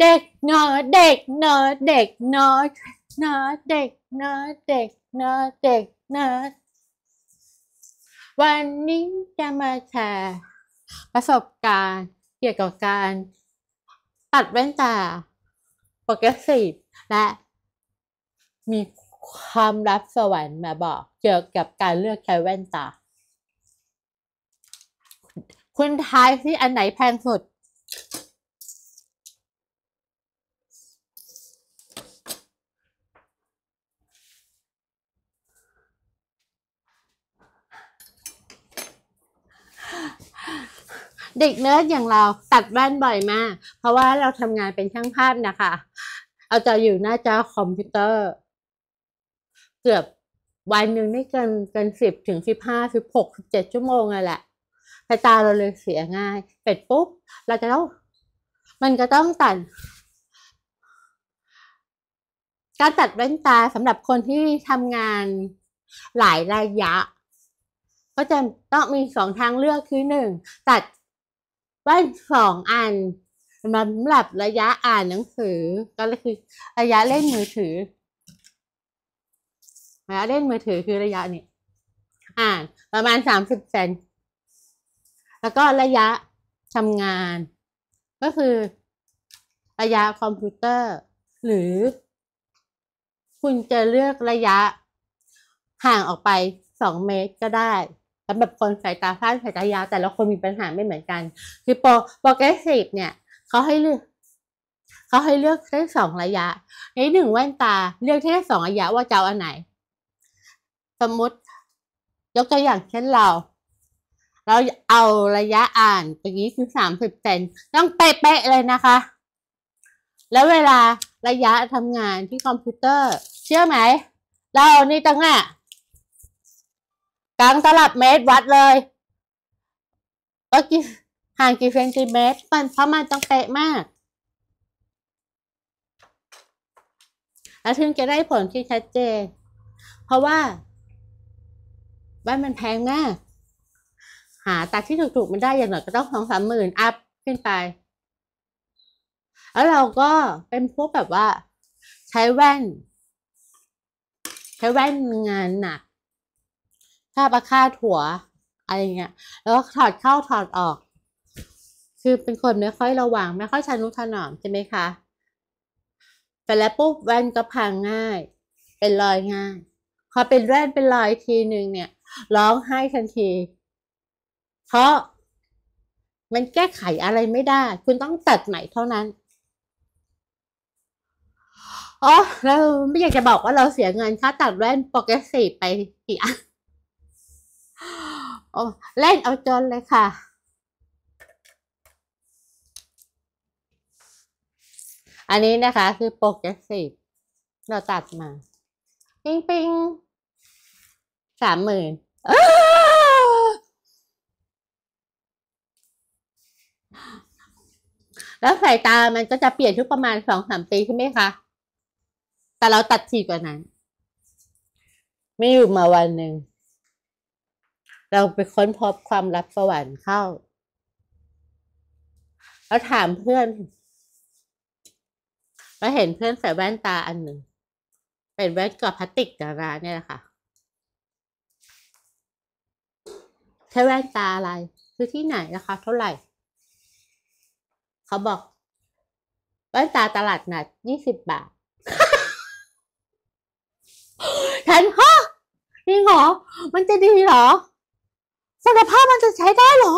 เด็กนนอเด็กนนอเด็กนนอยนอเด็กนนอเด็กนนอเด็กนนอวันนี้จะมาแชร์ประสบการณ์เกี่ยวกับการตัดแว่นตาโปรกตีและมีความรับสวรรค์มาบอกเกี่ยวกับการเลือกใช้แว่นตาคุณทายที่อันไหนแพงสุดเด็กเนิร์ดอย่างเราตัดแว่นบ่อยมาก เพราะว่าเราทำงานเป็นช่างภาพนะคะ เอาจะอยู่หน้าจอคอมพิวเตอร์ เกือบวันหนึ่งไม่เกินเกินสิบถึงสิบห้าสิบหกสิบเจ็ดชั่วโมงเลแหละสายตาเราเลยเสียง่ายเสร็จปุ๊บเราจะต้อง มันก็ต้องตัด การตัดแว่นตาสำหรับคนที่ทำงานหลายระยะ ก็จะต้องมีสองทางเลือกคือหนึ่งตัดบ้านสองอันสำหรับระยะอ่านหนังสือก็คือระยะเล่นมือถือระยะเล่นมือถือคือระยะนี่อ่านประมาณสามสิบเซนแล้วก็ระยะทำงาน ก็คือระยะคอมพิวเตอร์ หรือ คุณจะเลือกระยะห่างออกไปสองเมตรก็ได้สำหรับคนสายตาสั้นสายตายาวแต่ละคนมีปัญหาไม่เหมือนกันคือโปรโปรเกรสซีฟเนี่ยเขาให้เลือก เขาให้เลือกได้สองระยะในหนึ่งแว่นตา เลือกแค่สองระยะว่าจะเอาอันไหน สมมติ ยกตัวอย่างเช่นเรา เราเอาระยะอ่านตรงนี้คือสามสิบเซนต้องเป๊ะๆเลยนะคะ แล้วเวลาระยะทำงานที่คอมพิวเตอร์เชื่อไหมเราในตั้งอ่ะกลางตลับเมตร วัดเลย ก็กี่ห่างกี่เซนติเมตร มันเพราะมันต้องเป๊ะมาก แล้วถึงจะได้ผลที่ชัดเจนเพราะว่าบ้านมันแพงมากหาตัดที่ถูกๆ มันได้อย่างหน่อยก็ต้องสองสามหมื่นอัพขึ้นไป แล้วเราก็เป็นพวกแบบว่า ใช้แว่นใช้แว่นงานหนักค่าประค่าถั่ว อะไรเงี้ย แล้วก็ถอดเข้าถอดออก คือเป็นคนไม่ค่อยระวังไม่ค่อยชานุถนอมใช่ไหมคะ แต่แล้วปุ๊บแว่นก็พังง่าย เป็นรอยง่าย พอเป็นแว่นเป็นรอยทีหนึ่งเนี่ย ร้องไห้ทันที เพราะมันแก้ไขอะไรไม่ได้ คุณต้องตัดใหม่เท่านั้น อ๋อแล้วไม่อยากจะบอกว่าเราเสียเงินค่าตัดแว่นโปรเกรสซีฟไปกี่อันโอ้เล่นเอาจนเลยค่ะ อันนี้นะคะ คือโปรแกรสซีเราตัดมา ปิ้งปิ้งสามหมื่นแล้วสายตามันก็จะเปลี่ยนทุกประมาณสองสามปี ใช่ไหมคะ แต่เราตัดทีกว่านั้น ไม่อยู่มาวันหนึ่งเราไปค้นพบความลับสวรรค์เข้า แล้วถามเพื่อน แล้วเห็นเพื่อนใส่แว่นตาอันหนึ่ง เป็นแว่นกรอบพลาสติกดาราเนี่ยแหละค่ะใช้แว่นตาอะไร คือที่ไหนนะคะ เท่าไหร่ เขาบอก แว่นตาตลาดนัดยี่สิบบาท ฉันฮะนี่หรอ มันจะดีหรอคุณภาพมันจะใช้ได้เหรอ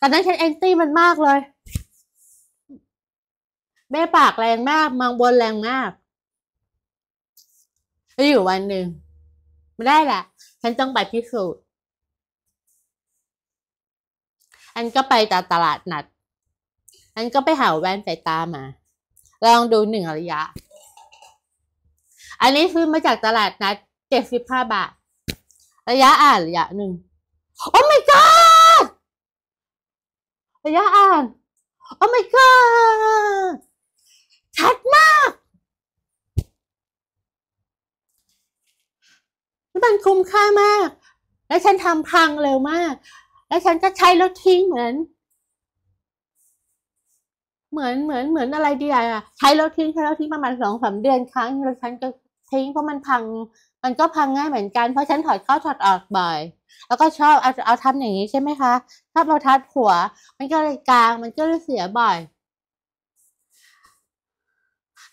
ตอนนั้นฉันแอนตี้มันมากเลย แม่ปากแรงมาก มังบนแรงมากแล้วอยู่วันหนึ่งไม่ได้แหละฉันต้องไปพิสูจน์อันก็ไปตาตลาดนัด อันก็ไปหาแว่นส่ตามา ลองดูหนึ่งระยะ อันนี้ซื้อมาจากตลาดนัดเจ็ดสิบห้าบาทระยะอ่านระยะหนึ่ง Oh my god ระยะอ่าน Oh my god ชัดมาก มันคุ้มค่ามาก และฉันทำพังเร็วมาก และฉันก็ใช้รถทิ้งเหมือน เหมือนเหมือนเหมือนอะไรดีอะใช้รถทิ้งใช้รถทิ้ง ประมาณสองสามเดือนครั้งรถฉันก็ทิ้งเพราะมันพัง มันก็พังง่ายเหมือนกัน เพราะฉันถอดเข้าถอดออกบ่อย แล้วก็ชอบเอาเอาทำอย่างนี้ใช่ไหมคะชอบเอาทัดหัว มันก็เลยกลาง มันก็เลยเสียบ่อย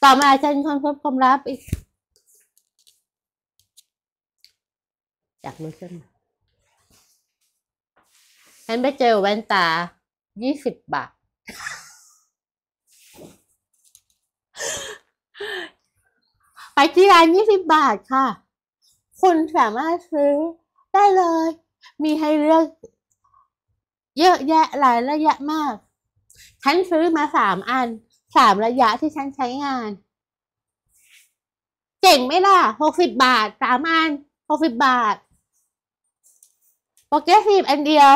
ต่อมาฉันคนพบความรับอีก อยากรู้ขึ่นฉันไปเจอแว่นตา ยี่สิบบาทไปที่ร้านยี่สิบบาทค่ะ คุณสามารถซื้อได้เลย มีให้เลือกเยอะแยะหลายระยะมาก ฉันซื้อมาสามอัน สามระยะที่ฉันใช้งาน เจ๋งไหมล่ะหกสิบบาทสามอันหกสิบบาทโปรเกรสซีฟอันเดียว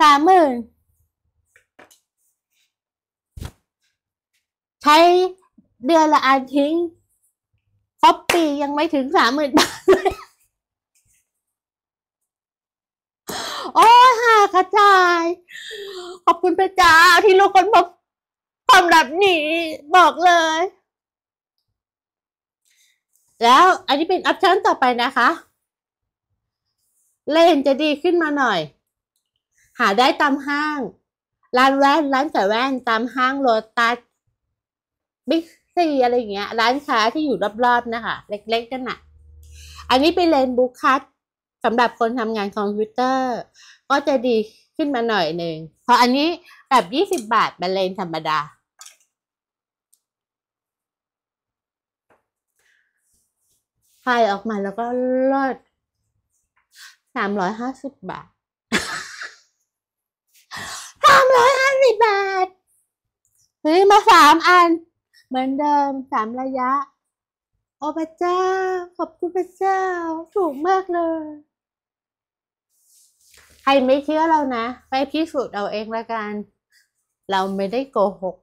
สามหมื่นใช้เดือนละอันทิ้งครบปียังไม่ถึงสามหมื่นบาทเลยโอ้ยหากระจาย ขอบคุณพระเจ้าที่ลูกคนพบความแบบนี้บอกเลย แล้วอันนี้เป็นออปชั่นต่อไปนะคะ เลนจะดีขึ้นมาหน่อย หาได้ตามห้าง ร้านแว่น ร้านใส่แว่น ตามห้างโลตัสบิ๊กซีอะไรอย่างเงี้ยร้านค้าที่อยู่รอบๆนะคะเล็กๆกันน่ะ อันนี้เป็นเลนบุ๊กคัตสำหรับคนทำงานคอมพิวเตอร์ ก็จะดีขึ้นมาหน่อยหนึ่งเพราะอันนี้แบบยี่สิบบาทเป็นเลนธรรมดาไฟออกมาแล้วก็ลดสามร้อยห้าสิบบาทสามร้อยห้าสิบบาทเฮ้ยมาสามอันเหมือนเดิมสามระยะ โอ้พระเจ้า ขอบคุณพระเจ้า ถูกมากเลยใครไม่เชื่อเรานะไปพิสูจน์เอาเองละกัน เราไม่ได้โกหก